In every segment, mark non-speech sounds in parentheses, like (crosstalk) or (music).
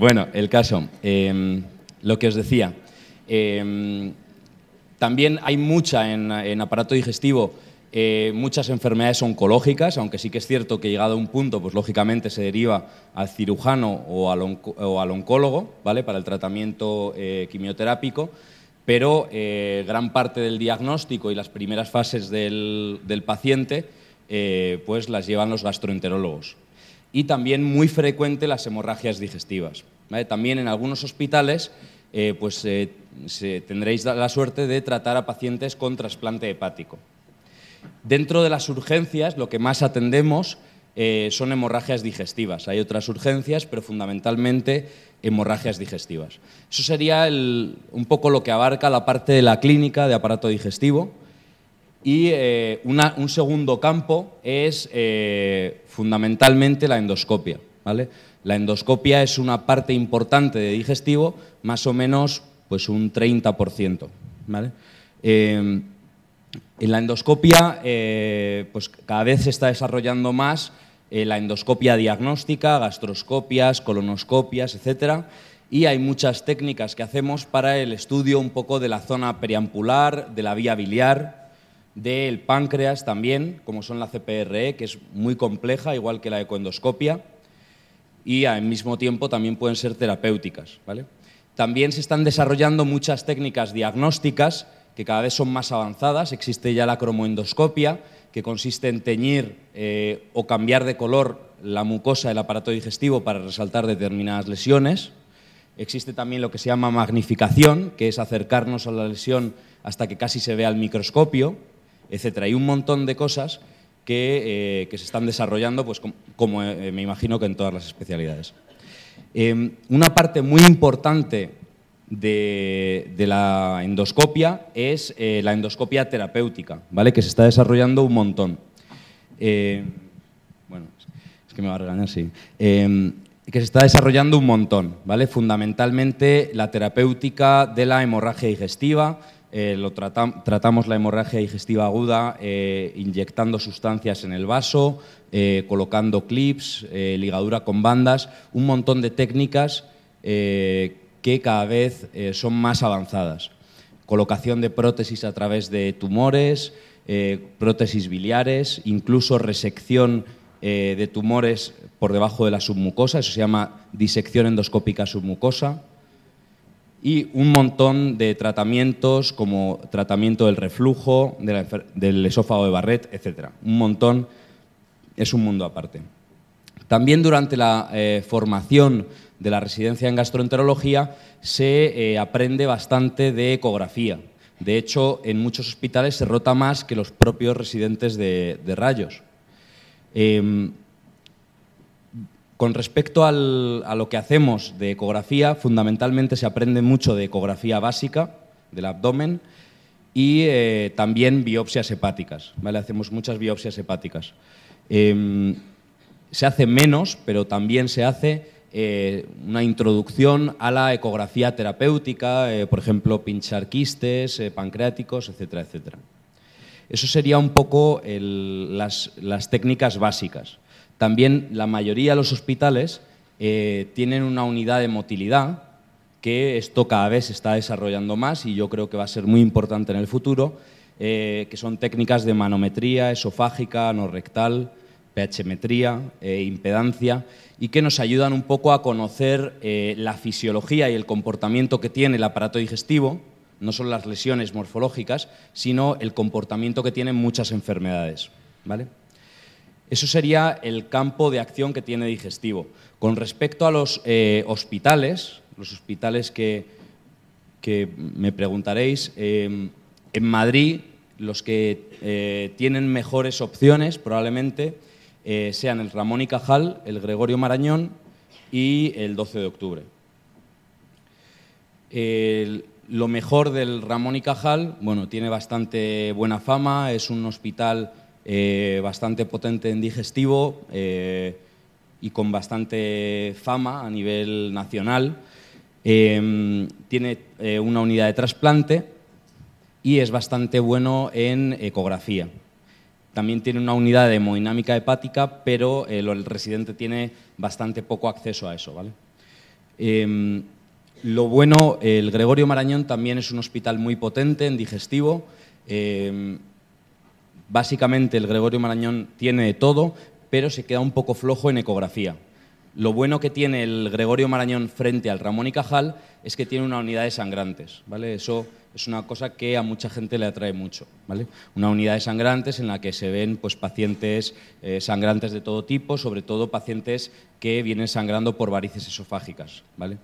Bueno, el caso, em, lo que os decía. Em, también hay mucha en, aparato digestivo, eh, muchas enfermedades oncológicas, aunque sí que es cierto que llegado a un punto, pues lógicamente se deriva al cirujano o al, oncólogo, ¿vale? Para el tratamiento eh, quimioterápico pero eh, gran parte del diagnóstico y las primeras fases del, paciente pues las llevan los gastroenterólogos y también muy frecuente las hemorragias digestivas. También en algunos hospitales eh, pues, eh, se, tendréis la suerte de tratar a pacientes con trasplante hepático. Dentro de las urgencias, lo que más atendemos eh, son hemorragias digestivas. Hay otras urgencias, pero fundamentalmente hemorragias digestivas. Eso sería un poco lo que abarca la parte de la clínica de aparato digestivo. Y eh, un segundo campo es eh, fundamentalmente la endoscopia. ¿vale? La endoscopia es una parte importante de digestivo, más o menos pues un 30%. ¿vale? Em, en la endoscopia, eh, pues cada vez se está desarrollando más la endoscopia diagnóstica, gastroscopias, colonoscopias, etc. y hay muchas técnicas que hacemos para el estudio un poco de la zona periampular, de la vía biliar, del páncreas también, como son la CPRE, que es muy compleja, igual que la ecoendoscopia, y al mismo tiempo también pueden ser terapéuticas. También se están desarrollando muchas técnicas diagnósticas que cada vez son más avanzadas. Existe ya la cromoendoscopia, que consiste en teñir eh, o cambiar de color la mucosa del aparato digestivo para resaltar determinadas lesiones. Existe también lo que se llama magnificación, que es acercarnos a la lesión hasta que casi se vea al microscopio etcétera. Y un montón de cosas que, eh, se están desarrollando, pues como eh, eh, me imagino que en todas las especialidades. Em, una parte muy importante de, la endoscopia es la endoscopia terapéutica, ¿vale? Que se está desarrollando un montón. Em, bueno, es que me va a regañar, sí em, que se está desarrollando un montón, ¿vale? Fundamentalmente la terapéutica de la hemorragia digestiva, eh, tratamos la hemorragia digestiva aguda eh, inyectando sustancias en el vaso, eh, colocando clips, ligadura con bandas, un montón de técnicas que cada vez son más avanzadas. Colocación de prótesis a través de tumores, prótesis biliares, incluso resección de tumores por debajo de la submucosa, eso se llama disección endoscópica submucosa y un montón de tratamientos como tratamiento del reflujo, del esófago de Barrett, etc. Un montón, es un mundo aparte. También durante la eh, formación de la residencia en gastroenterología se eh, aprende bastante de ecografía. De hecho, en muchos hospitales se rota más que los propios residentes de, rayos. Em, con respecto a lo que hacemos de ecografía, fundamentalmente se aprende mucho de ecografía básica del abdomen y eh, también biopsias hepáticas. ¿vale? Hacemos muchas biopsias hepáticas. Em, se hace menos, pero también se hace eh, una introducción a la ecografía terapéutica, eh, por ejemplo, pinchar quistes, pancreáticos, etcétera, etcétera. Eso sería un poco las técnicas básicas. También la mayoría de los hospitales eh, tienen una unidad de motilidad que esto cada vez se está desarrollando más y yo creo que va a ser muy importante en el futuro, eh, que son técnicas de manometría, esofágica, anorrectal, pHmetría, metría eh, impedancia, y que nos ayudan un poco a conocer la fisiología y el comportamiento que tiene el aparato digestivo, no son las lesiones morfológicas, sino el comportamiento que tienen muchas enfermedades. ¿vale? Eso sería el campo de acción que tiene digestivo. Con respecto a los eh, hospitales, los hospitales que, me preguntaréis, eh, en Madrid los que eh, tienen mejores opciones probablemente sean el Ramón y Cajal, el Gregorio Marañón y el 12 de octubre. lo mejor del Ramón y Cajal, bueno, tiene bastante buena fama, es un hospital eh, bastante potente en digestivo eh, y con bastante fama a nivel nacional. Eh, tiene una unidad de trasplante y es bastante bueno en ecografía. También tiene una unidad de hemodinámica hepática, pero el residente tiene bastante poco acceso a eso. ¿vale? Em, lo bueno, el Gregorio Marañón también es un hospital muy potente en digestivo. Em, Básicamente el Gregorio Marañón tiene de todo, pero se queda un poco flojo en ecografía. Lo bueno que tiene el Gregorio Marañón frente al Ramón y Cajal es que tiene una unidad de sangrantes, ¿vale? Eso es una cosa que a mucha gente le atrae mucho, ¿vale? Una unidad de sangrantes en la que se ven pues, pacientes eh, sangrantes de todo tipo, sobre todo pacientes que vienen sangrando por varices esofágicas, ¿vale?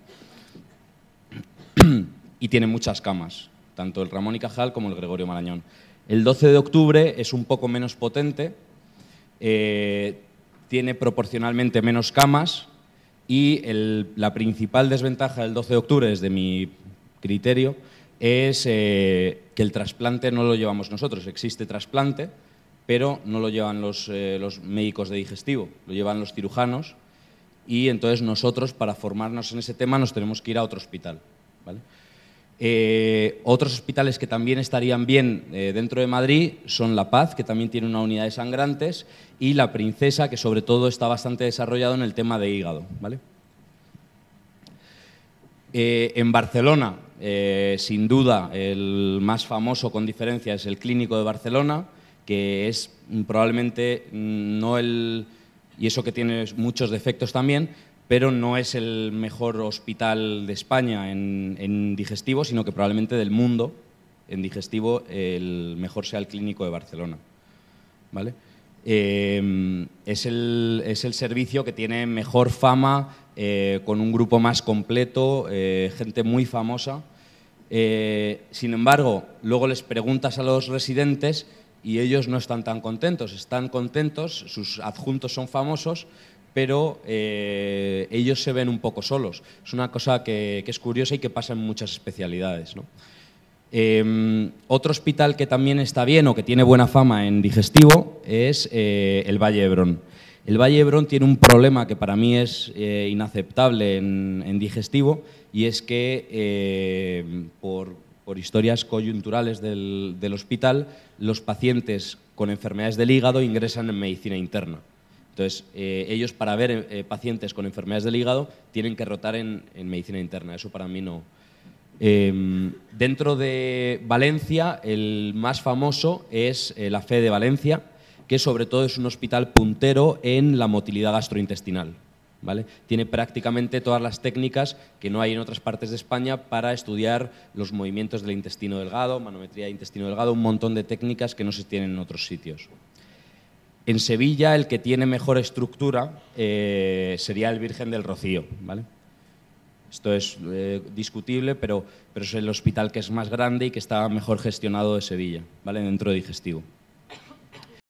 (clears throat) y tiene muchas camas, tanto el Ramón y Cajal como el Gregorio Marañón. El 12 de octubre es un poco menos potente, eh, tiene proporcionalmente menos camas y la principal desventaja del 12 de octubre, desde mi criterio, es eh, que el trasplante no lo llevamos nosotros. Existe trasplante, pero no lo llevan los, eh, los médicos de digestivo, lo llevan los cirujanos y entonces nosotros para formarnos en ese tema nos tenemos que ir a otro hospital. ¿vale? Eh, otros hospitales que también estarían bien eh, dentro de Madrid son La Paz, que también tiene una unidad de sangrantes, y La Princesa, que sobre todo está bastante desarrollado en el tema de hígado. ¿vale? Eh, en Barcelona, sin duda, el más famoso con diferencia es el Clínico de Barcelona, que es probablemente mm, no el, y eso que tiene muchos defectos también, pero no es el mejor hospital de España en, digestivo, sino que probablemente del mundo en digestivo el mejor sea el clínico de Barcelona. ¿Vale? Eh, es, el, servicio que tiene mejor fama, eh, con un grupo más completo, eh, gente muy famosa. sin embargo, luego les preguntas a los residentes y ellos no están tan contentos. Están contentos, sus adjuntos son famosos, pero eh, ellos se ven un poco solos. Es una cosa que, es curiosa y que pasa en muchas especialidades. Em, otro hospital que también está bien o que tiene buena fama en digestivo es eh, el Valle El Valle tiene un problema que para mí es eh, inaceptable en, digestivo y es que por, historias coyunturales del hospital los pacientes con enfermedades del hígado ingresan en medicina interna. Entonces, eh, ellos para ver eh, pacientes con enfermedades del hígado tienen que rotar en, en medicina interna. Eso para mí no. Em, dentro de Valencia, el más famoso es eh, la FE de Valencia, que sobre todo es un hospital puntero en la motilidad gastrointestinal. ¿Vale? Tiene prácticamente todas las técnicas que no hay en otras partes de España para estudiar los movimientos del intestino delgado, manometría de intestino delgado, un montón de técnicas que no se tienen en otros sitios. En Sevilla, el que tiene mejor estructura eh, sería el Virgen del Rocío, ¿vale? Esto es eh, discutible, pero, pero es el hospital que es más grande y que está mejor gestionado de Sevilla, ¿vale? Dentro de digestivo.